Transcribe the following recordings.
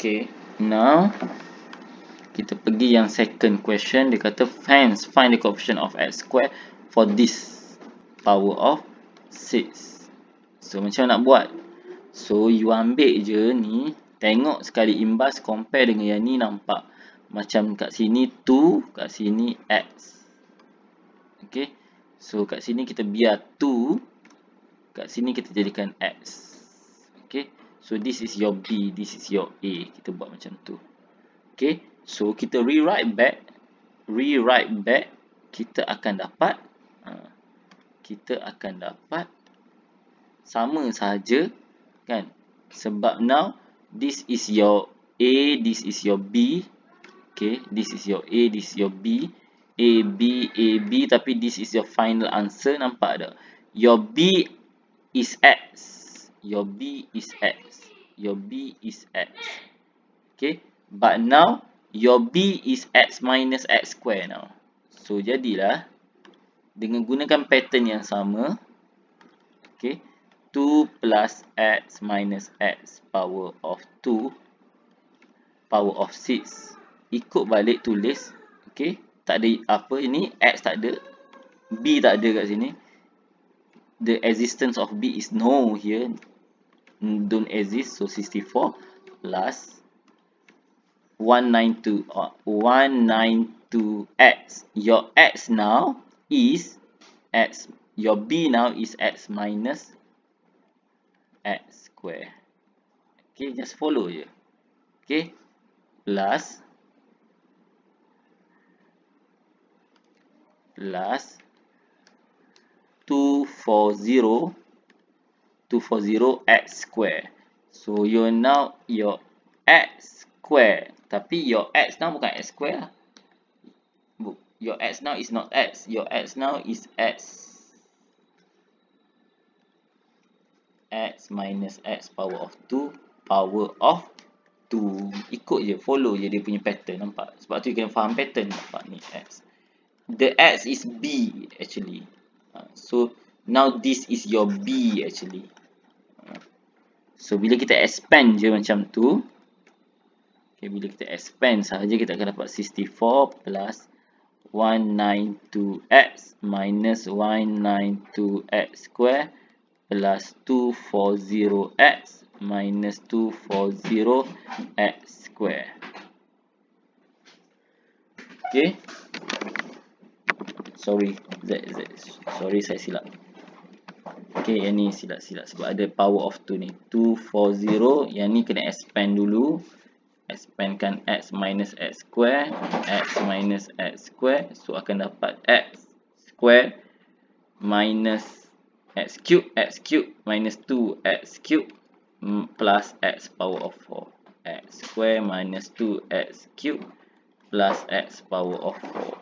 Okay, now kita pergi yang second question. Dia kata, hence find the coefficient of x square for this power of 6. So, macam nak buat? So, you ambil je ni. Tengok sekali imbas compare dengan yang ni nampak. Macam kat sini 2, kat sini x. Okay. So, kat sini kita biar 2. Kat sini kita jadikan x. Okay. So this is your B, this is your A. Kita buat macam tu. Okay. So kita rewrite back. Rewrite back. Kita akan dapat. Ha, kita akan dapat. Sama saja, Kan. Sebab now. This is your A, this is your B. Okay. This is your A, this is your B. A, B, A, B. Tapi this is your final answer. Nampak tak? Your B is X your B is X. Your B is X. Okay. But now, your B is X minus X square now. So, jadilah. Dengan gunakan pattern yang sama. Okay. 2 plus X minus X power of 2. Power of 6. Ikut balik tulis. Okay. Tak ada apa. Ini X tak ada. B tak ada kat sini. The existence of B is no here don't exist. So 64 plus 192 uh, 192x. Your x now is x. Your b now is x minus x square. Okay, just follow here. Okay, plus plus 240 240x square. So you now your x square. Tapi your x now bukan x square lah. Your x now is not x. Your x now is x. x minus x power of 2 power of 2. Ikut je. Follow je dia punya pattern. Nampak? Sebab tu you kena faham pattern. Nampak ni x. The x is b actually. Ha, so now this is your b actually. So bila kita expand je macam tu okay, Bila kita expand sahaja kita akan dapat 64 plus 192x minus 192x square plus 240x minus 240x square Okay Sorry, that, that, sorry saya silap Okay, yang ni silap-silap sebab ada power of 2 ni. 2, 4, 0. Yang ni kena expand dulu. Expandkan x minus x square. x minus x square. So, akan dapat x square minus x cube. x cube minus 2x cube plus x power of 4. x square minus 2x cube plus x power of 4.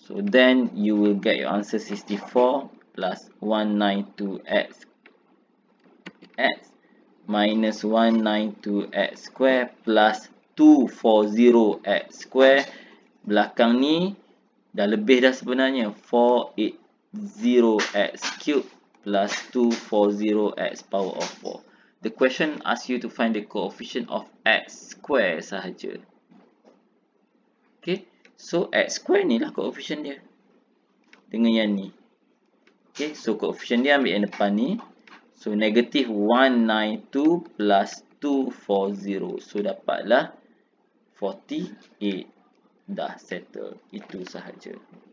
So, then you will get your answer 64 plus 192x x minus 192x square plus 240x square belakang ni dah lebih dah sebenarnya 480x cube plus 240x power of 4 the question ask you to find the coefficient of x square sahaja Okay, so x square ni lah coefficient dia dengan yang ni Okay, so coefficient dia ambil yang depan ni. So, negatif 192 plus 240. So, dapatlah 48. Dah settle. Itu sahaja.